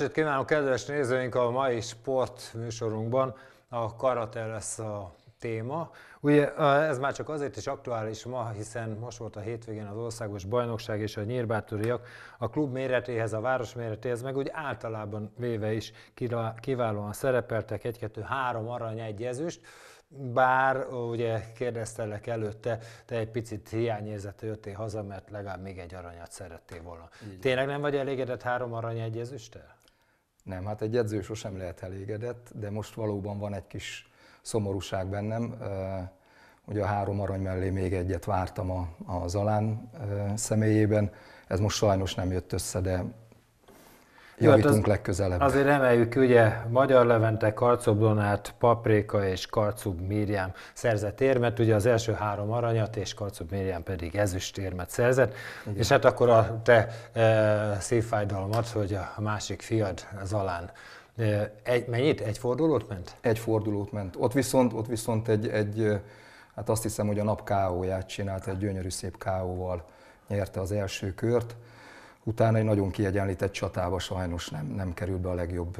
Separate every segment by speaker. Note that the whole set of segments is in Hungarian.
Speaker 1: estét kívánok, kedves nézőink! A mai sport műsorunkban a karate lesz a téma. Ugye ez már csak azért is aktuális ma, hiszen most volt a hétvégén az országos bajnokság és a nyírbátoriak a klub méretéhez, a város méretéhez, meg úgy általában véve is kiválóan szerepeltek egy-kettő-három arany egy ezüst, bár ugye kérdeztelek előtte, te egy picit hiányérzete jöttél haza, mert legalább még egy aranyat szerettél volna. Így. Tényleg nem vagy elégedett három arany egy
Speaker 2: nem, hát egy edző sosem lehet elégedett, de most valóban van egy kis szomorúság bennem. Ugye a három arany mellé még egyet vártam a, a Zalán személyében, ez most sajnos nem jött össze, de Hát javítunk hát az, legközelebb. Azért
Speaker 1: emeljük, ugye Magyar Levente, Karcub Donát, Paprika és Karcub Miriam szerzett érmet, ugye az első három aranyat, és Karcub Miriam pedig ezüstérmet szerzett, Igen. és hát akkor a te e, szívfájdalmat, hogy a másik fiad, Zalán,
Speaker 2: e, egy, mennyit? Egy fordulót ment? Egy fordulót ment. Ott viszont, ott viszont egy, egy, e, hát azt hiszem, hogy a nap K.O.-ját csinált, egy gyönyörű szép K.O.-val nyerte az első kört utána egy nagyon kiegyenlített csatába sajnos nem, nem került be a legjobb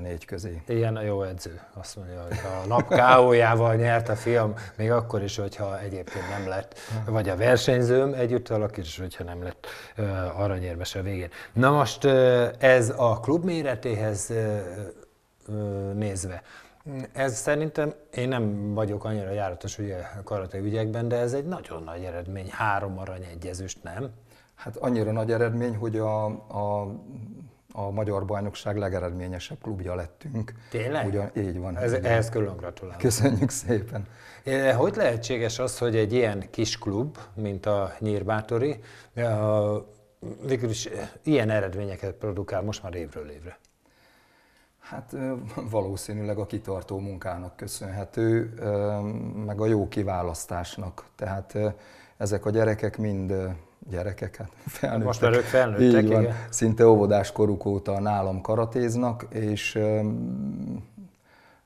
Speaker 2: négy közé.
Speaker 1: Ilyen a jó edző, azt mondja, hogy a nap káójával nyert a fiam, még akkor is, hogyha egyébként nem lett, vagy a versenyzőm együtt alakít, és hogyha nem lett aranyérmes a végén. Na most ez a klub méretéhez nézve, ez szerintem, én nem vagyok annyira járatos ugye karate ügyekben, de ez egy nagyon nagy eredmény, három arany aranyegyezőst, nem?
Speaker 2: Hát annyira nagy eredmény, hogy a, a a magyar bajnokság legeredményesebb klubja lettünk. Tényleg? Ugyan, így van. Ez, igen. ehhez külön gratulálok. Köszönjük szépen.
Speaker 1: Hogy lehetséges az, hogy egy ilyen kis klub, mint a Nyírbátori,
Speaker 2: végül is ilyen eredményeket produkál most már évről évre? Hát valószínűleg a kitartó munkának köszönhető, meg a jó kiválasztásnak. Tehát ezek a gyerekek mind gyerekek, hát felnőttek. Most már ők felnőttek, Így van. Igen. Szinte óvodás koruk óta nálam karatéznak, és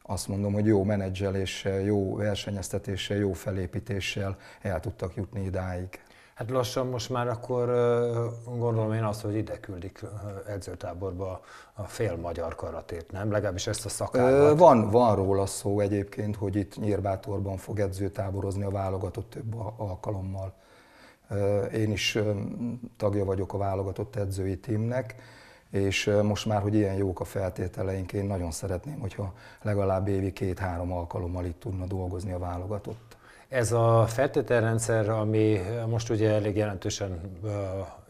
Speaker 2: azt mondom, hogy jó menedzseléssel, jó versenyeztetéssel, jó felépítéssel el tudtak jutni idáig.
Speaker 1: Hát lassan most már akkor gondolom én azt, hogy ide küldik edzőtáborba a fél magyar karatét, nem? Legalábbis ezt a szakállat. Van,
Speaker 2: van róla szó egyébként, hogy itt Nyírbátorban fog edzőtáborozni a válogatott több alkalommal. Én is tagja vagyok a válogatott edzői tímnek, és most már, hogy ilyen jók a feltételeink, én nagyon szeretném, hogyha legalább évi két-három alkalommal itt tudna dolgozni a
Speaker 1: válogatott. Ez a feltételrendszer, ami most ugye elég jelentősen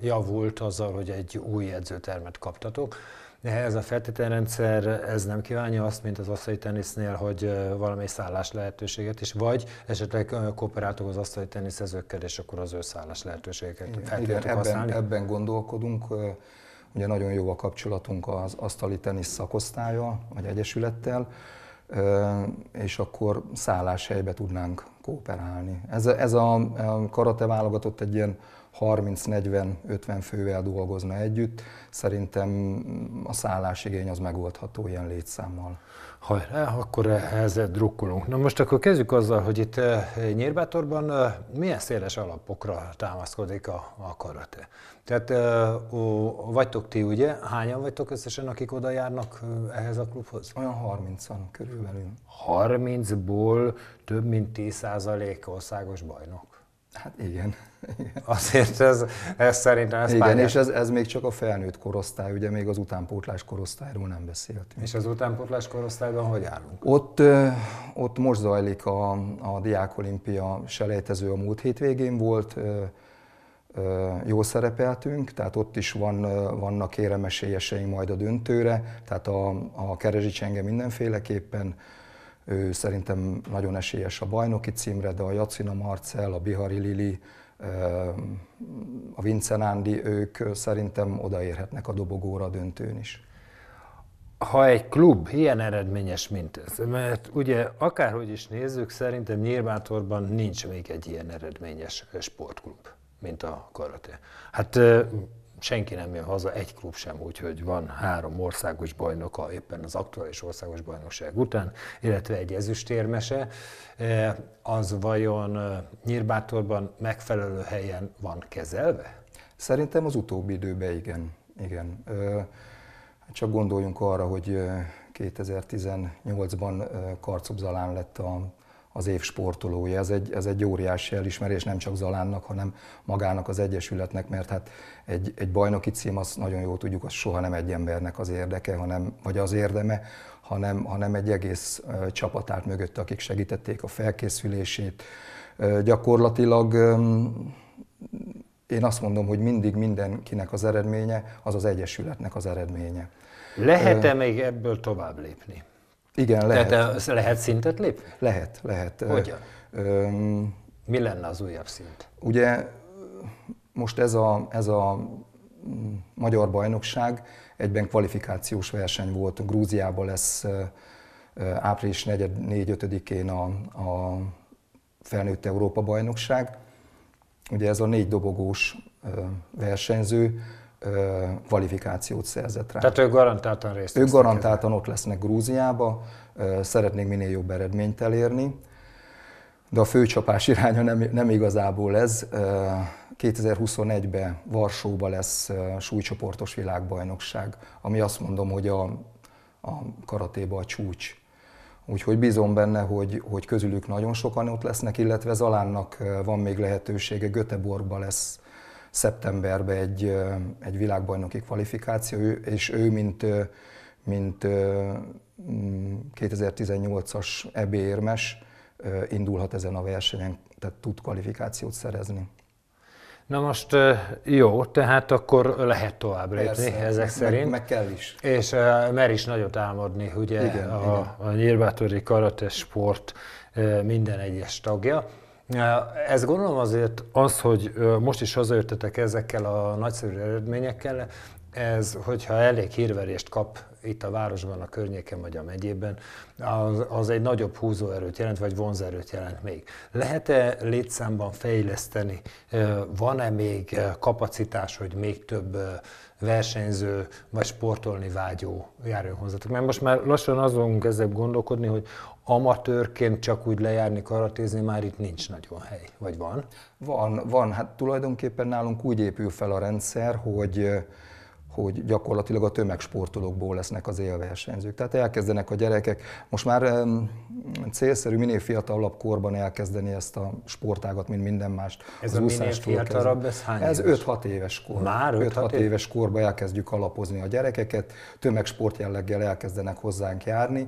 Speaker 1: javult azzal, hogy egy új edzőtermet kaptatok, ez a feltételrendszer ez nem kívánja azt, mint az asztali tenisznél, hogy valami szállás lehetőséget is, vagy esetleg kooperáltok az asztali teniszezőkkel, és akkor az ő szállás lehetőségeket Igen, ebben, ebben
Speaker 2: gondolkodunk. Ugye nagyon jó a kapcsolatunk az asztali tenisz szakosztálya, vagy egyesülettel, és akkor szálláshelybe tudnánk kooperálni. Ez, ez a karate válogatott egy ilyen 30-40-50 fővel dolgozna együtt, szerintem a szállásigény az megoldható ilyen létszámmal. Hajrá, akkor ehhez drukkolunk. Na most akkor kezdjük azzal, hogy
Speaker 1: itt eh, Nyírbátorban eh, milyen széles alapokra támaszkodik a, a karate. Tehát eh, ó, vagytok ti ugye, hányan vagytok összesen, akik oda járnak
Speaker 2: ehhez a klubhoz? Olyan 30-an körülbelül.
Speaker 1: 30-ból több mint 10% országos bajnok. Hát igen. igen. Azért ez, ez szerintem ez Igen, és ez,
Speaker 2: ez még csak a felnőtt korosztály, ugye még az utánpótlás korosztályról nem beszéltünk.
Speaker 1: És az utánpótlás korosztályban hogy állunk?
Speaker 2: Ott, ott most zajlik a, a olimpia, selejtező a múlt hétvégén volt, jó szerepeltünk, tehát ott is van, vannak éremesélyeseink majd a döntőre, tehát a, a Kerezsi mindenféleképpen, ő szerintem nagyon esélyes a bajnoki címre, de a Jacina Marcel, a Bihari Lili, eh, a Nandi ők szerintem odaérhetnek a dobogóra a döntőn is. Ha egy klub ilyen eredményes, mint ez,
Speaker 1: mert ugye akárhogy is nézzük, szerintem Nyírbátorban nincs még egy ilyen eredményes sportklub, mint a karate. Hát eh, senki nem jön haza, egy klub sem, úgyhogy van három országos bajnoka éppen az aktuális országos bajnokság után, illetve egy ezüstérmese. E, az vajon e, Nyírbátorban megfelelő helyen van
Speaker 2: kezelve? Szerintem az utóbbi időben igen. igen. E, csak gondoljunk arra, hogy 2018-ban Karcub lett a az év sportolója. Ez egy, ez egy óriási elismerés nem csak Zalánnak, hanem magának az Egyesületnek, mert hát egy, egy bajnoki cím, azt nagyon jól tudjuk, az soha nem egy embernek az érdeke, hanem, vagy az érdeme, hanem, hanem egy egész csapat állt mögött, akik segítették a felkészülését. Gyakorlatilag én azt mondom, hogy mindig mindenkinek az eredménye, az az Egyesületnek az eredménye. Lehet-e
Speaker 1: még ebből tovább lépni?
Speaker 2: Igen, lehet. Tehát
Speaker 1: lehet szintet lépni?
Speaker 2: Lehet, lehet. Hogyan? Ö, Mi lenne
Speaker 1: az újabb szint?
Speaker 2: Ugye most ez a, ez a mm, magyar bajnokság egyben kvalifikációs verseny volt. Grúziában lesz április 4-5-én a, a felnőtt Európa bajnokság. Ugye ez a négy dobogós versenyző, kvalifikációt szerzett rá. Tehát ők garantáltan részt Ők garantáltan ezen. ott lesznek Grúziába, szeretnék minél jobb eredményt elérni, de a főcsapás iránya nem, nem igazából ez. 2021-ben Varsóba lesz súlycsoportos világbajnokság, ami azt mondom, hogy a, a karatéba a csúcs. Úgyhogy bízom benne, hogy, hogy közülük nagyon sokan ott lesznek, illetve Zalánnak van még lehetősége, Göteborgba lesz szeptemberben egy, egy világbajnoki kvalifikáció, és ő, mint, mint 2018-as mm, EB érmes indulhat ezen a versenyen, tehát tud kvalifikációt szerezni.
Speaker 1: Na most jó, tehát akkor lehet tovább lépni ezek meg, szerint. Meg, meg kell is. És mer is nagyot álmodni, ugye igen, a, igen. a nyírbátori karate sport minden egyes tagja. Ez gondolom azért az, hogy most is hazajöttetek ezekkel a nagyszerű eredményekkel, ez, hogyha elég hírverést kap itt a városban, a környéken vagy a megyében, az, az egy nagyobb húzóerőt jelent, vagy vonzerőt jelent még. Lehet-e létszámban fejleszteni? Van-e még kapacitás, hogy még több versenyző vagy sportolni vágyó járjon hozzátok? Mert most már lassan azon kezdek gondolkodni, hogy amatőrként csak úgy lejárni karatézni
Speaker 2: már itt nincs nagyon hely, vagy van? Van, van. Hát tulajdonképpen nálunk úgy épül fel a rendszer, hogy hogy gyakorlatilag a tömegsportolókból lesznek az élversenyzők. Tehát elkezdenek a gyerekek, most már célszerű minél fiatalabb korban elkezdeni ezt a sportágat, mint minden mást. Ez az a minél fiatalabb, ez hány Ez 5-6 éves kor. Már 5-6 éves? éves korban elkezdjük alapozni a gyerekeket, tömegsport jelleggel elkezdenek hozzánk járni,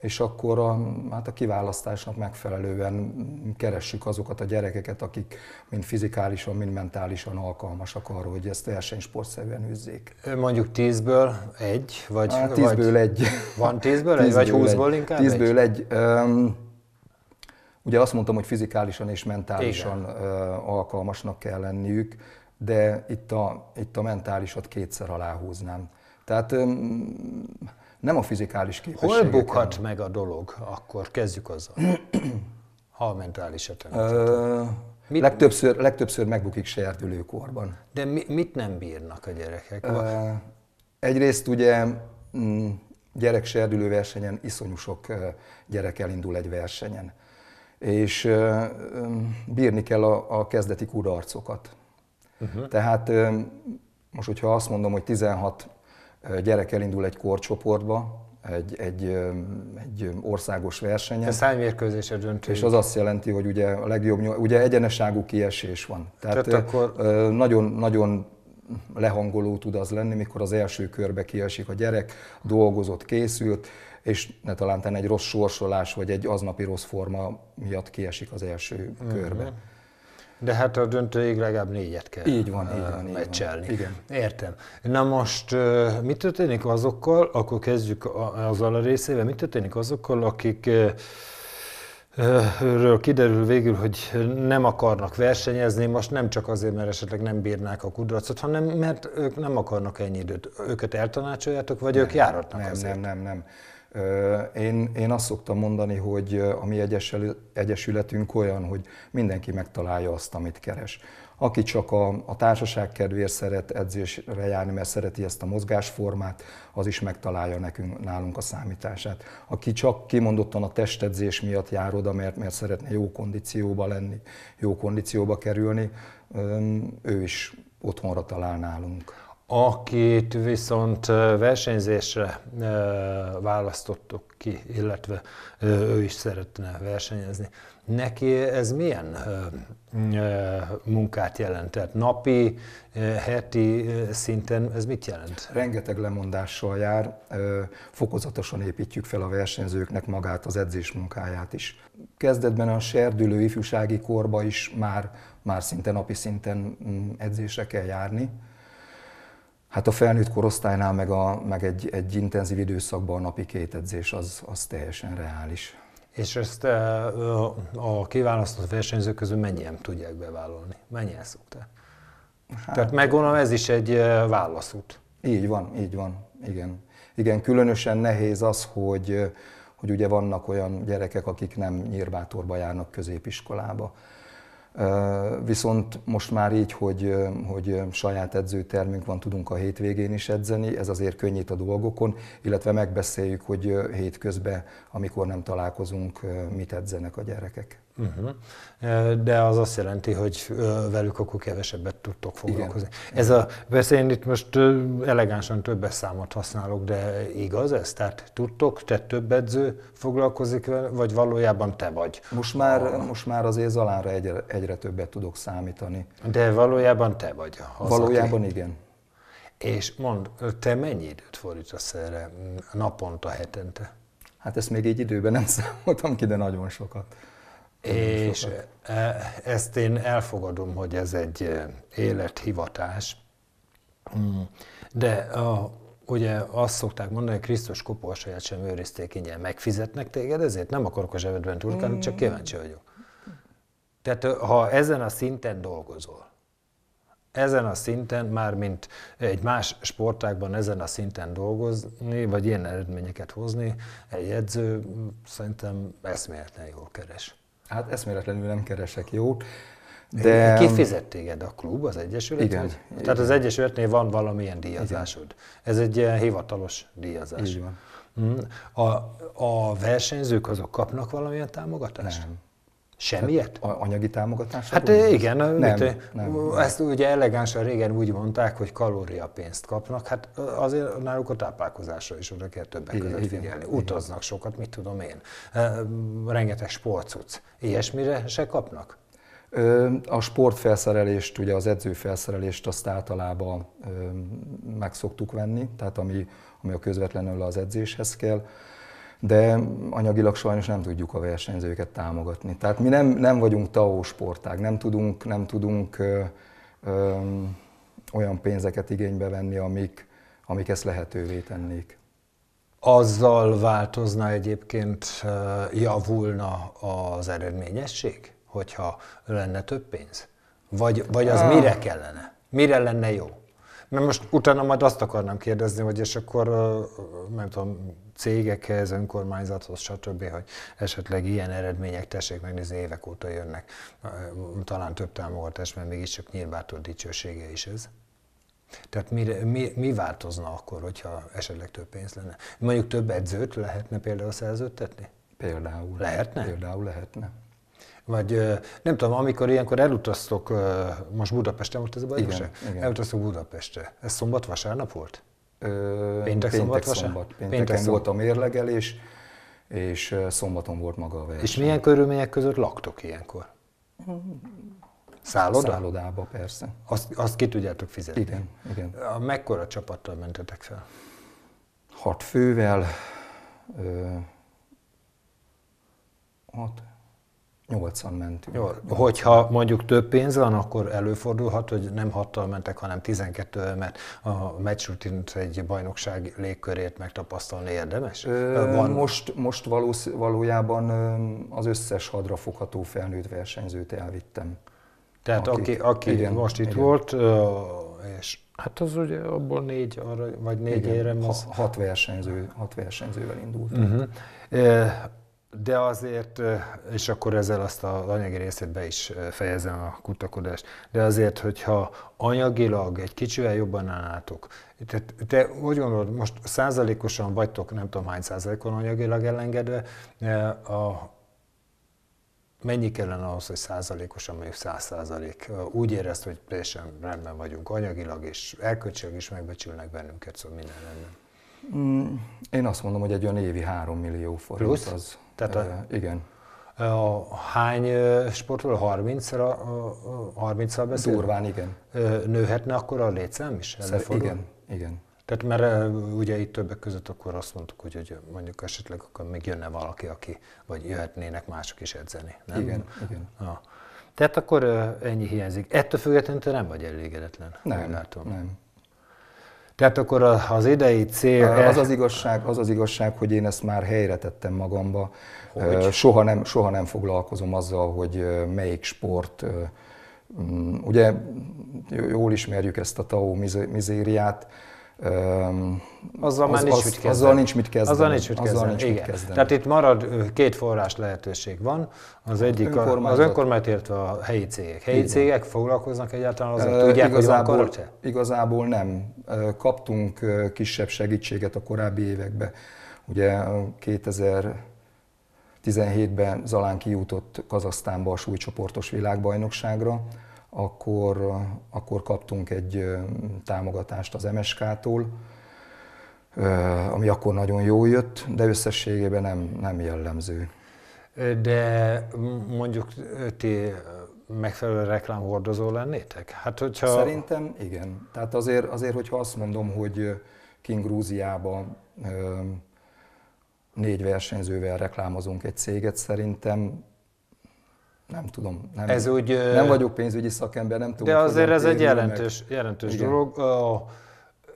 Speaker 2: és akkor a, hát a kiválasztásnak megfelelően keressük azokat a gyerekeket, akik mind fizikálisan, mind mentálisan alkalmasak arra, hogy ezt versenysportszerűen üzzék.
Speaker 1: Mondjuk tízből egy, vagy... Hát, tízből vagy egy. Van tízből, egy, vagy húszból inkább Tízből
Speaker 2: egy. egy. ugye azt mondtam, hogy fizikálisan és mentálisan Igen. alkalmasnak kell lenniük, de itt a, itt a mentálisat kétszer aláhúznám. Tehát nem a fizikális képességeken. Hol bukhat meg a dolog? Akkor kezdjük azzal. ha a
Speaker 1: mentálisat
Speaker 2: Mit? Legtöbbször, legtöbbször megbukik serdülőkorban.
Speaker 1: De mi, mit nem bírnak a gyerekek? E,
Speaker 2: egyrészt ugye mm, gyerek serdülő versenyen iszonyú sok gyerek elindul egy versenyen. És e, bírni kell a, a kezdeti kudarcokat. Uh-huh. Mhm. Tehát most, hogyha azt mondom, hogy 16 gyerek elindul egy korcsoportba, egy, egy, egy országos versenyen. Ez
Speaker 1: szájmérkőzésre döntő? És az azt
Speaker 2: jelenti, hogy ugye a legjobb, ugye egyeneságú kiesés van. Tehát, Tehát akkor... nagyon, nagyon lehangoló tud az lenni, mikor az első körbe kiesik a gyerek, dolgozott, készült, és ne talán egy rossz sorsolás, vagy egy aznapi rossz forma miatt kiesik az első uh-huh. körbe. Mhm.
Speaker 1: De hát a döntőig legalább négyet kell így van, így van, így Van. Igen. Értem. Na most mi történik azokkal, akkor kezdjük azzal a részével, mi történik azokkal, akik ről kiderül végül, hogy nem akarnak versenyezni, most nem csak azért, mert esetleg nem bírnák a kudarcot,
Speaker 2: hanem mert ők nem akarnak ennyi időt. Őket eltanácsoljátok, vagy nem, ők járatnak nem, azért? Nem, nem, nem. Én, én azt szoktam mondani, hogy a mi egyesületünk olyan, hogy mindenki megtalálja azt, amit keres. Aki csak a, a társaság kedvéért szeret edzésre járni, mert szereti ezt a mozgásformát, az is megtalálja nekünk, nálunk a számítását. Aki csak kimondottan a testedzés miatt jár oda, mert, mert szeretne jó kondícióba lenni, jó kondícióba kerülni, ő is otthonra talál nálunk
Speaker 1: akit viszont versenyzésre választottuk ki, illetve ő is szeretne versenyezni. Neki ez milyen munkát jelent? Tehát napi,
Speaker 2: heti szinten ez mit jelent? Rengeteg lemondással jár, fokozatosan építjük fel a versenyzőknek magát az edzés munkáját is. Kezdetben a serdülő ifjúsági korba is már, már szinte napi szinten mm, edzésre kell járni, Hát a felnőtt korosztálynál, meg, a, meg egy, egy intenzív időszakban a napi két edzés az, az teljesen reális.
Speaker 1: És ezt e, a kiválasztott versenyzők közül mennyien tudják bevállalni? Mennyien szokták? Hát, Tehát megmondom,
Speaker 2: ez is egy e, válaszút. Így van, így van, igen. Igen, különösen nehéz az, hogy, hogy ugye vannak olyan gyerekek, akik nem nyírbátorba járnak középiskolába Viszont most már így, hogy, hogy saját edzőtermünk van, tudunk a hétvégén is edzeni, ez azért könnyít a dolgokon, illetve megbeszéljük, hogy hétközben, amikor nem találkozunk, mit edzenek a gyerekek. Uh-huh. De az azt jelenti, hogy velük akkor kevesebbet tudtok foglalkozni. Igen. Ez a,
Speaker 1: persze itt most elegánsan többes számot használok, de igaz ez? Tehát
Speaker 2: tudtok, te több edző foglalkozik vele, vagy valójában te vagy? Most már, a... most már azért Zalánra egyre, egyre egyre többet tudok számítani. De valójában te vagy a az, Valójában igen.
Speaker 1: És mond, te mennyi időt fordítasz erre mm, naponta, hetente?
Speaker 2: Hát ezt még egy időben nem számoltam ki, de nagyon sokat. És
Speaker 1: e, ezt én elfogadom, hogy ez egy e, élethivatás. Mm. De a, ugye azt szokták mondani, hogy Krisztus saját sem őrizték ingyen. Megfizetnek téged ezért? Nem akarok a zsebedben turkálni, csak mm. kíváncsi vagyok. Tehát ha ezen a szinten dolgozol, ezen a szinten, már mint egy más sportágban ezen a szinten dolgozni, vagy ilyen eredményeket hozni, egy edző szerintem eszméletlen jól keres. Hát eszméletlenül nem keresek jót. De... Ki fizet téged? A klub, az Egyesület? Igen. Vagy? Igen. Tehát az Egyesületnél van valamilyen díjazásod. Igen. Ez egy ilyen hivatalos díjazás. Igen. Mm. A, a versenyzők azok kapnak valamilyen támogatást? Nem. Semmiet?
Speaker 2: A anyagi támogatás? Hát úgy? igen, nem, mit, nem, ezt
Speaker 1: ugye elegánsan régen úgy mondták, hogy kalóriapénzt kapnak, hát azért náluk a táplálkozásra is oda kell többek igen, között figyelni. Igen, Utaznak igen. sokat, mit tudom én, rengeteg sportcuc, ilyesmire se kapnak?
Speaker 2: A sportfelszerelést, ugye az edzőfelszerelést azt általában meg szoktuk venni, tehát ami, ami a közvetlenül az edzéshez kell de anyagilag sajnos nem tudjuk a versenyzőket támogatni. Tehát mi nem, nem vagyunk TAO sportág, nem tudunk, nem tudunk ö, ö, olyan pénzeket igénybe venni, amik, amik ezt lehetővé tennék. Azzal változna egyébként, javulna az eredményesség,
Speaker 1: hogyha lenne több pénz? Vagy, vagy az mire kellene? Mire lenne jó? Na most utána majd azt akarnám kérdezni, hogy és akkor nem tudom, cégekhez, önkormányzathoz, stb., hogy esetleg ilyen eredmények, tessék megnézni, évek óta jönnek. Talán több támogatás, mert mégiscsak nyilvántott dicsősége is ez. Tehát mire, mi, mi változna akkor, hogyha esetleg több pénz lenne? Mondjuk több edzőt lehetne például szerződtetni? Például. Lehetne? Például lehetne. Vagy nem tudom, amikor ilyenkor elutaztok, most Budapestre, volt ez a igen. Elutaztok Budapestre. Ez szombat, vasárnap volt?
Speaker 2: Ö, péntek, szombat, Szombat. Pénteken péntek, szombat. volt a mérlegelés, és szombaton volt maga a verseny. És milyen körülmények között laktok ilyenkor? Szálloda? Szállodába, persze. Azt, azt ki tudjátok fizetni? Igen, igen.
Speaker 1: A mekkora csapattal mentetek fel?
Speaker 2: Hat fővel, ö, hat, Nyolcan mentünk.
Speaker 1: Jó, hogyha mondjuk több pénz van, akkor előfordulhat, hogy nem hattal mentek, hanem 12 mert a meccs egy bajnokság légkörét megtapasztalni érdemes? Ö, van... Most,
Speaker 2: most valósz, valójában az összes hadrafogható felnőtt versenyzőt elvittem. Tehát aki, aki, aki igen, most itt igen. volt, és
Speaker 1: Hát az ugye abból négy, arra, vagy négy Igen, érem. Az... Hat, versenyző, hat versenyzővel indult. Uh-huh de azért, és akkor ezzel azt a anyagi részét be is fejezem a kutakodást, de azért, hogyha anyagilag egy kicsivel jobban állnátok, tehát te úgy gondolod, most százalékosan vagytok, nem tudom hány százalékon anyagilag elengedve, a, mennyi kellene ahhoz, hogy százalékosan mondjuk száz százalék? Úgy érezt, hogy teljesen rendben vagyunk anyagilag, és elköltségek is megbecsülnek bennünket, szóval minden rendben.
Speaker 2: Mm, én azt mondom, hogy egy olyan évi 3 millió forint Plusz? az. Tehát a, igen.
Speaker 1: A hány sportról? 30-ra, 30
Speaker 2: beszél? Durván, igen.
Speaker 1: Nőhetne akkor a létszám is? Előfordul? Igen, igen. Tehát mert ugye itt többek között akkor azt mondtuk, hogy, hogy mondjuk esetleg akkor még jönne valaki, aki, vagy jöhetnének mások is edzeni, nem? Igen, igen. Ha. Tehát akkor ennyi hiányzik. Ettől függetlenül te nem vagy elégedetlen. Nem, nem.
Speaker 2: Tehát akkor az idei cél... Az e- az igazság, az az igazság hogy én ezt már helyre tettem magamba. Hogy? Soha nem, soha nem foglalkozom azzal, hogy melyik sport... Mm, ugye jól ismerjük ezt a TAO mizériát, azzal az, már nincs az, mit kezdeni. Azzal nincs mit kezdeni. Azzal nincs mit kezdeni. Azzal nincs Igen. Mit kezdeni. Tehát
Speaker 1: itt marad két forrás lehetőség van. Az hát, egyik Önkormányzat. az
Speaker 2: önkormányt illetve a helyi cégek. Helyi Igen. cégek
Speaker 1: foglalkoznak egyáltalán azon, hogy tudják, igazából, hogy van
Speaker 2: Igazából nem. Kaptunk kisebb segítséget a korábbi években. Ugye 2017-ben Zalán kijutott Kazasztánba a súlycsoportos világbajnokságra, akkor, akkor kaptunk egy támogatást az MSK-tól, ami akkor nagyon jó jött, de összességében nem, nem jellemző.
Speaker 1: De mondjuk ti megfelelő reklámhordozó lennétek? Hát, hogyha... Szerintem
Speaker 2: igen. Tehát azért, azért, hogyha azt mondom, hogy King Grúziában négy versenyzővel reklámozunk egy céget, szerintem nem tudom. Nem, ez úgy, nem vagyok pénzügyi szakember, nem tudom. De azért ez egy jelentős, jelentős dolog.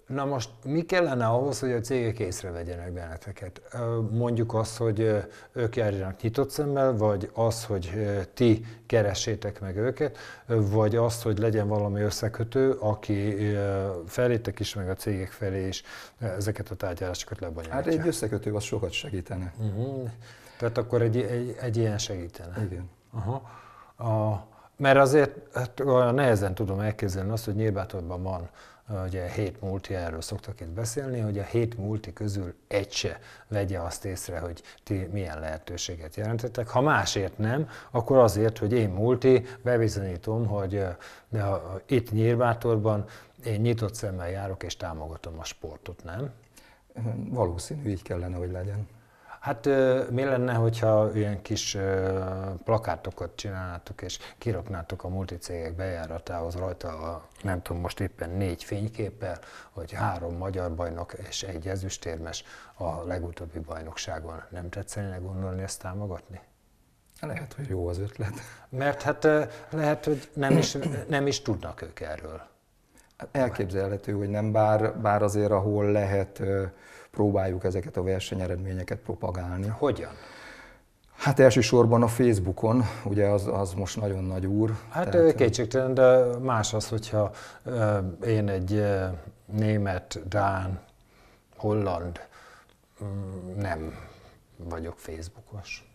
Speaker 1: Na most mi kellene ahhoz, hogy a cégek észrevegyenek benneteket? Mondjuk azt, hogy ők járjanak nyitott szemmel, vagy az, hogy ti keressétek meg őket, vagy az, hogy legyen valami összekötő, aki felétek is, meg a cégek felé is ezeket a tárgyalásokat lebonyolítja. Hát egy összekötő az sokat segítene. Uh-huh. Tehát akkor egy, egy, egy ilyen segítene. Igen. Aha. A, mert azért hát, olyan nehezen tudom elképzelni azt, hogy Nyírbátorban van ugye hét multi, erről szoktak itt beszélni, hogy a hét multi közül egy se vegye azt észre, hogy ti milyen lehetőséget jelentettek. Ha másért nem, akkor azért, hogy én multi bebizonyítom, hogy de ha itt Nyírbátorban én nyitott szemmel járok és támogatom a sportot, nem? Valószínű, így kellene, hogy legyen. Hát mi lenne, hogyha ilyen kis plakátokat csinálnátok, és kiraknátok a multicégek bejáratához rajta a, nem tudom, most éppen négy fényképpel, hogy három magyar bajnok és egy ezüstérmes a legutóbbi bajnokságon. Nem tetszene gondolni ezt támogatni? Lehet, hogy jó az ötlet. Mert hát lehet, hogy nem is, nem is tudnak ők erről.
Speaker 2: Elképzelhető, hogy nem, bár, bár azért ahol lehet próbáljuk ezeket a versenyeredményeket propagálni. Hogyan? Hát elsősorban a Facebookon, ugye az, az most nagyon nagy úr. Hát tehát... kétségtelen, de más az, hogyha én egy
Speaker 1: német, dán, holland mm, nem vagyok Facebookos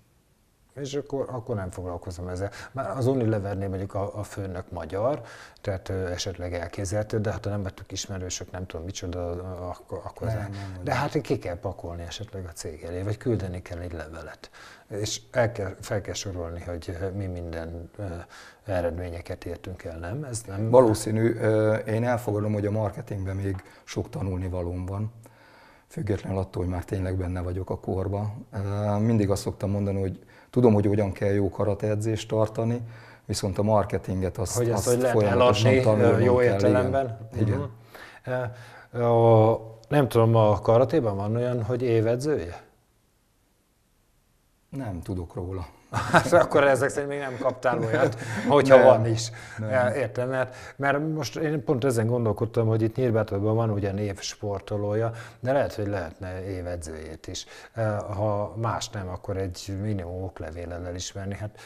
Speaker 1: és akkor, akkor nem foglalkozom ezzel. Már az leverné mondjuk a, a főnök magyar, tehát ő esetleg elképzelhető, de hát ha nem vettük ismerősök, nem tudom micsoda, akkor, akkor nem, nem, nem. De hát ki kell pakolni esetleg a cég elé, vagy küldeni kell egy levelet. És el kell, fel kell sorolni, hogy mi minden eredményeket értünk el, nem? Ez nem... Valószínű,
Speaker 2: ö, én elfogadom, hogy a marketingben még sok tanulni valóm van függetlenül attól, hogy már tényleg benne vagyok a korba. Mindig azt szoktam mondani, hogy Tudom, hogy hogyan kell jó karateedzést tartani, viszont a marketinget azt, hogy ezt, azt hogy lehet eladni jó értelemben. Kell, igen. Uh-huh.
Speaker 1: igen. uh mhm. A, e, nem tudom, a karatéban van olyan, hogy évedzője?
Speaker 2: Nem tudok róla.
Speaker 1: Hát akkor ezek szerint még nem kaptál olyat, hogyha nem, van is. Értem, mert, mert most én pont ezen gondolkodtam, hogy itt Nyírbátorban van ugye év sportolója, de lehet, hogy lehetne évedzőjét is. Ha más nem, akkor egy minimum oklevéllel elismerni. Hát,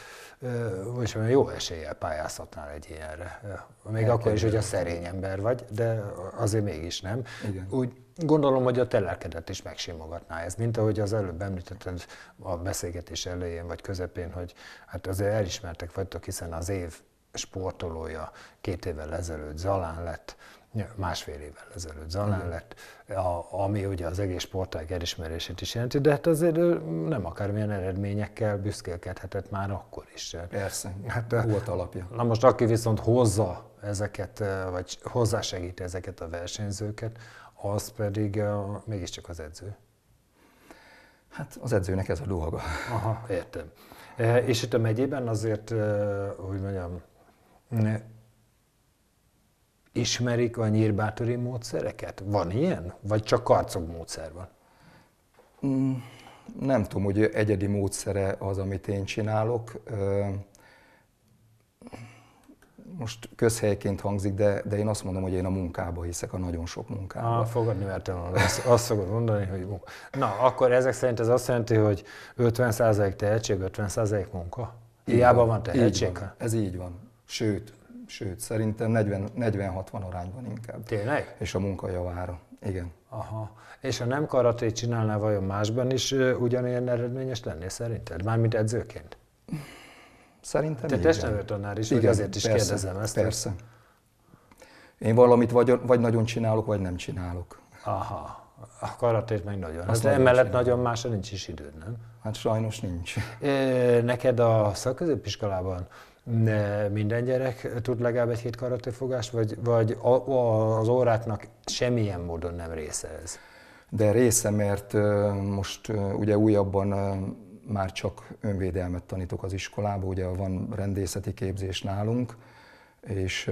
Speaker 1: és jó eséllyel pályázhatnál egy ilyenre. Még Elkerül. akkor is, hogy a szerény ember vagy, de azért mégis nem. Igen. Úgy, Gondolom, hogy a te lelkedet is megsimogatná ez, mint ahogy az előbb említetted a beszélgetés elején vagy közepén, hogy hát azért elismertek vagytok, hiszen az év sportolója két évvel ezelőtt Zalán lett, másfél évvel ezelőtt Zalán lett, a, ami ugye az egész sportág elismerését is jelenti, de hát azért nem akármilyen eredményekkel büszkélkedhetett már akkor is. Persze, hát, volt alapja. Na most aki viszont hozza ezeket, vagy hozzásegíti ezeket a versenyzőket, az pedig a, mégiscsak az edző.
Speaker 2: Hát az edzőnek ez a dolga.
Speaker 1: Aha, értem. E, és itt a megyében azért, hogy mondjam, ne, ismerik a nyírbátori
Speaker 2: módszereket? Van ilyen? Vagy csak
Speaker 1: karcog módszer van?
Speaker 2: Mm, nem tudom, hogy egyedi módszere az, amit én csinálok most közhelyként hangzik, de, de én azt mondom, hogy én a munkába hiszek, a nagyon sok munkába. Ah,
Speaker 1: fogadni mertem azt,
Speaker 2: azt fogod mondani, hogy munka.
Speaker 1: Na, akkor ezek szerint ez
Speaker 2: azt jelenti, hogy 50% tehetség, 50% munka? Hiába van, van tehetség? van. Ez így van. Sőt, sőt, szerintem 40-60 arányban inkább. Tényleg? És a munka javára. Igen. Aha. És ha nem karatét csinálnál, vajon másban is
Speaker 1: ugyanilyen eredményes lennél szerinted? Mármint edzőként? Szerintem Te testnevelő tanár is, igen, azért is persze, kérdezem ezt. Persze.
Speaker 2: Én valamit vagy, vagy nagyon csinálok, vagy nem csinálok.
Speaker 1: Aha. A karatét meg nagyon. Azt hát emellett csinál. nagyon másra nincs
Speaker 2: is időd, nem? Hát sajnos nincs.
Speaker 1: É, neked a szakközépiskolában minden gyerek tud legalább egy hét karatéfogást, vagy, vagy a, a, az óráknak semmilyen módon nem része ez?
Speaker 2: De része, mert most ugye újabban már csak önvédelmet tanítok az iskolába, ugye van rendészeti képzés nálunk, és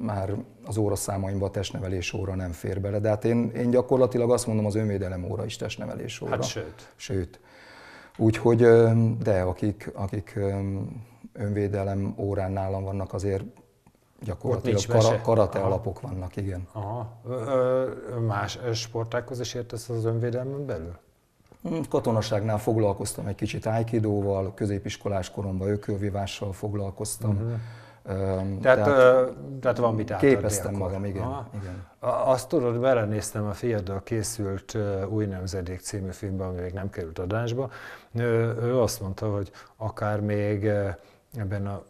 Speaker 2: már az óraszámaimban a testnevelés óra nem fér bele. De hát én, én gyakorlatilag azt mondom, az önvédelem óra is testnevelés óra. Hát sőt. Sőt. Úgyhogy, de akik, akik önvédelem órán nálam vannak, azért gyakorlatilag kara, karate Aha. alapok vannak, igen.
Speaker 1: Aha. Ö, ö, más sportákhoz is értesz az önvédelmen belül?
Speaker 2: Mm, katonaságnál foglalkoztam egy kicsit Aikidóval, középiskolás koromban ökölvívással foglalkoztam. Uh-huh. Tehát, tehát, tehát van mit átadni Képeztem akkor. magam, igen, igen.
Speaker 1: Azt tudod, belenéztem a fiaddal készült Új Nemzedék című filmbe, ami még nem került adásba. Ő, ő azt mondta, hogy akár még ebben a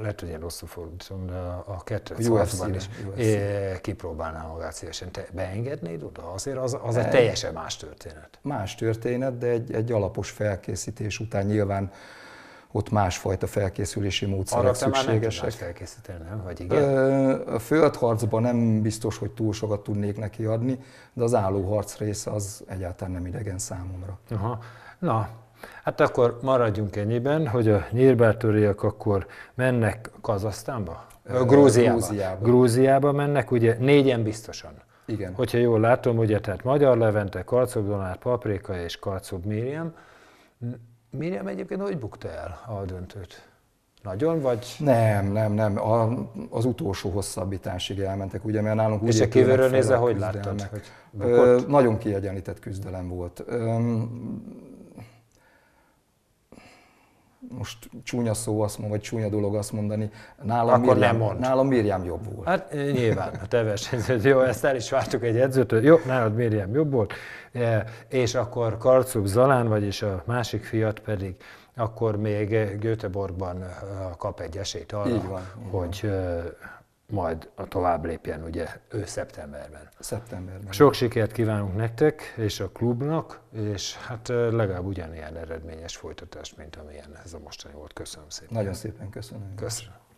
Speaker 1: lehet, hogy ilyen rosszul fordítom, de a kettőt szóval is é, kipróbálná magát szívesen. Te beengednéd oda? Azért az, az egy e- teljesen más történet.
Speaker 2: Más történet, de egy, egy alapos felkészítés után nyilván ott másfajta felkészülési módszerek Arra szükségesek. Arra
Speaker 1: felkészíteni, nem? Vagy igen?
Speaker 2: A földharcban nem biztos, hogy túl sokat tudnék neki adni, de az állóharc része az egyáltalán nem idegen számomra.
Speaker 1: Aha. Na, Hát akkor maradjunk ennyiben, hogy a nyírbátoriak akkor mennek Kazasztánba? Grúziába. Grúziába. Grúziába mennek, ugye négyen biztosan. Igen. Hogyha jól látom, ugye tehát Magyar Levente, Karcog Donát, Paprika és Karcog Miriam. Miriam egyébként hogy bukta el a döntőt? Nagyon,
Speaker 2: vagy? Nem, nem, nem. A, az utolsó hosszabbításig elmentek, ugye, mert nálunk És a kívülről nézve, hogy láttad? Hogy Ö, nagyon kiegyenlített küzdelem volt. Ö, most csúnya szó azt mondani, vagy csúnya dolog azt mondani, nálam, Akkor Miriam, nem mond. nálam Miriam jobb volt. Hát eh, nyilván, a te versenyződ,
Speaker 1: jó, ezt el is vártuk egy edzőtől, jó, nálad Miriam jobb volt, e, és akkor Karcuk Zalán, vagyis a másik fiat pedig akkor még Göteborgban eh, kap egy esélyt arra, van, hogy majd a tovább lépjen ugye ő szeptemberben. Szeptemberben. Sok sikert kívánunk nektek és a klubnak, és hát legalább ugyanilyen eredményes folytatást, mint amilyen ez a mostani volt. Köszönöm szépen. Nagyon szépen köszönöm. Köszönöm.